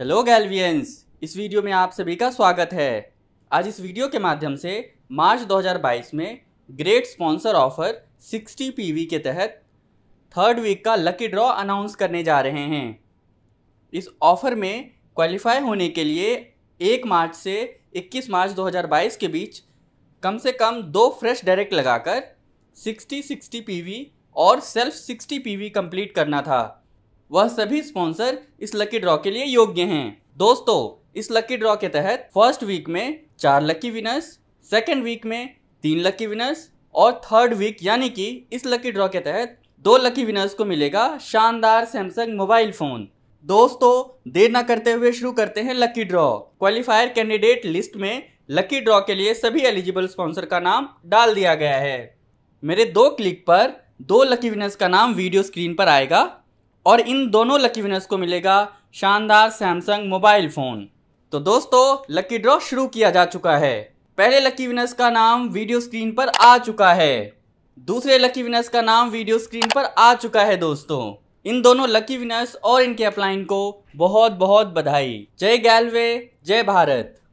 hello गैलवियंस इस video में आप सभी का स्वागत है आज इस वीडियो के माध्यम से मार्च 2022 में ग्रेट स्पॉन्सर ऑफर 60 पीवी के तहत थर्ड वीक का लकी ड्रॉ अनाउंस करने जा रहे हैं इस ऑफ़र में क्वालिफाई होने के लिए 1 मार्च से 21 मार्च 2022 के बीच कम से कम दो फ्रेश डायरेक्ट लगाकर 60 60 पीवी और सेल्फ 60 पीवी कंप्लीट करना था वह सभी स्पॉन्सर इस लकी ड्रॉ के लिए योग्य हैं दोस्तों इस लकी ड्रॉ के तहत फर्स्ट वीक में चार लकी विनर्स सेकेंड वीक में तीन लकी विनर्स और थर्ड वीक यानी कि इस लकी ड्रॉ के तहत दो लकी विनर्स को मिलेगा शानदार सैमसंग मोबाइल फ़ोन दोस्तों देर ना करते हुए शुरू करते हैं lucky draw qualifier candidate list में लकी ड्रॉ के लिए सभी एलिजिबल स्पॉन्सर का नाम डाल दिया गया है मेरे दो क्लिक पर दो लकी विनर्स का नाम वीडियो स्क्रीन पर आएगा और इन दोनों लकी विनर्स को मिलेगा शानदार सैमसंग मोबाइल फ़ोन तो दोस्तों लकी ड्रॉ शुरू किया जा चुका है पहले लकी विनर्स का नाम वीडियो स्क्रीन पर आ चुका है दूसरे लकी विनर्स का नाम वीडियो स्क्रीन पर आ चुका है दोस्तों इन दोनों लकी विनर्स और इनके अपलाइन को बहुत बहुत बधाई जय गैलवे जय भारत